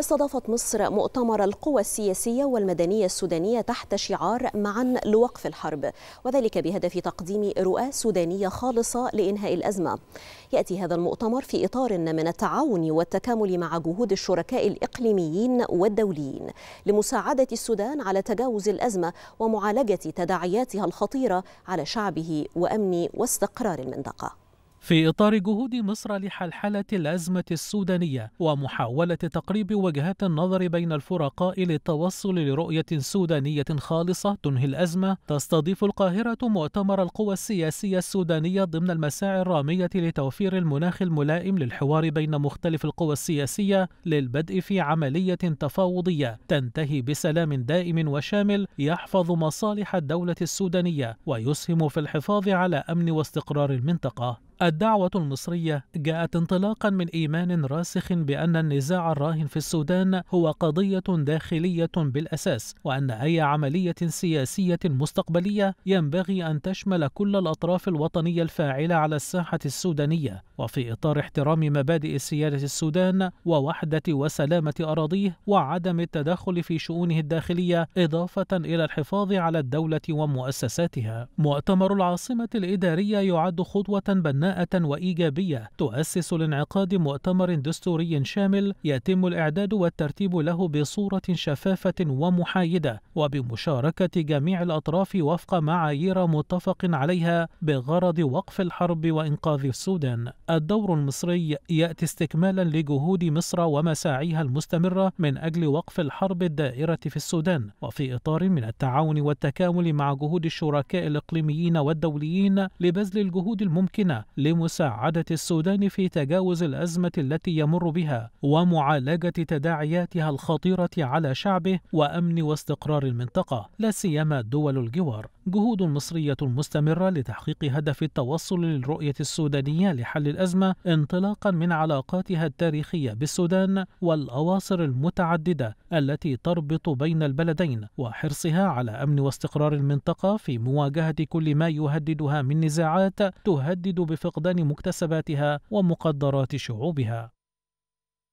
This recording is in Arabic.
استضافت مصر مؤتمر القوى السياسية والمدنية السودانية تحت شعار معا لوقف الحرب وذلك بهدف تقديم رؤى سودانية خالصة لإنهاء الأزمة يأتي هذا المؤتمر في إطار من التعاون والتكامل مع جهود الشركاء الإقليميين والدوليين لمساعدة السودان على تجاوز الأزمة ومعالجة تداعياتها الخطيرة على شعبه وأمن واستقرار المنطقة في إطار جهود مصر لحلحلة الأزمة السودانية ومحاولة تقريب وجهات النظر بين الفرقاء للتوصل لرؤية سودانية خالصة تنهي الأزمة تستضيف القاهرة مؤتمر القوى السياسية السودانية ضمن المساعي الرامية لتوفير المناخ الملائم للحوار بين مختلف القوى السياسية للبدء في عملية تفاوضية تنتهي بسلام دائم وشامل يحفظ مصالح الدولة السودانية ويسهم في الحفاظ على أمن واستقرار المنطقة الدعوة المصرية جاءت انطلاقا من إيمان راسخ بأن النزاع الراهن في السودان هو قضية داخلية بالأساس وأن أي عملية سياسية مستقبلية ينبغي أن تشمل كل الأطراف الوطنية الفاعلة على الساحة السودانية وفي إطار احترام مبادئ سيادة السودان ووحدة وسلامة أراضيه وعدم التدخل في شؤونه الداخلية إضافة إلى الحفاظ على الدولة ومؤسساتها مؤتمر العاصمة الإدارية يعد خطوة بناء وإيجابية تؤسس لانعقاد مؤتمر دستوري شامل يتم الإعداد والترتيب له بصورة شفافة ومحايدة وبمشاركة جميع الأطراف وفق معايير متفق عليها بغرض وقف الحرب وإنقاذ السودان. الدور المصري يأتي استكمالا لجهود مصر ومساعيها المستمرة من أجل وقف الحرب الدائرة في السودان وفي إطار من التعاون والتكامل مع جهود الشركاء الإقليميين والدوليين لبذل الجهود الممكنة لمساعدة السودان في تجاوز الأزمة التي يمر بها ومعالجة تداعياتها الخطيرة على شعبه وأمن واستقرار المنطقة لا سيما دول الجوار جهود مصرية مستمرة لتحقيق هدف التوصل للرؤية السودانية لحل الأزمة انطلاقا من علاقاتها التاريخية بالسودان والأواصر المتعددة التي تربط بين البلدين وحرصها على أمن واستقرار المنطقة في مواجهة كل ما يهددها من نزاعات تهدد بفقدان مكتسباتها ومقدرات شعوبها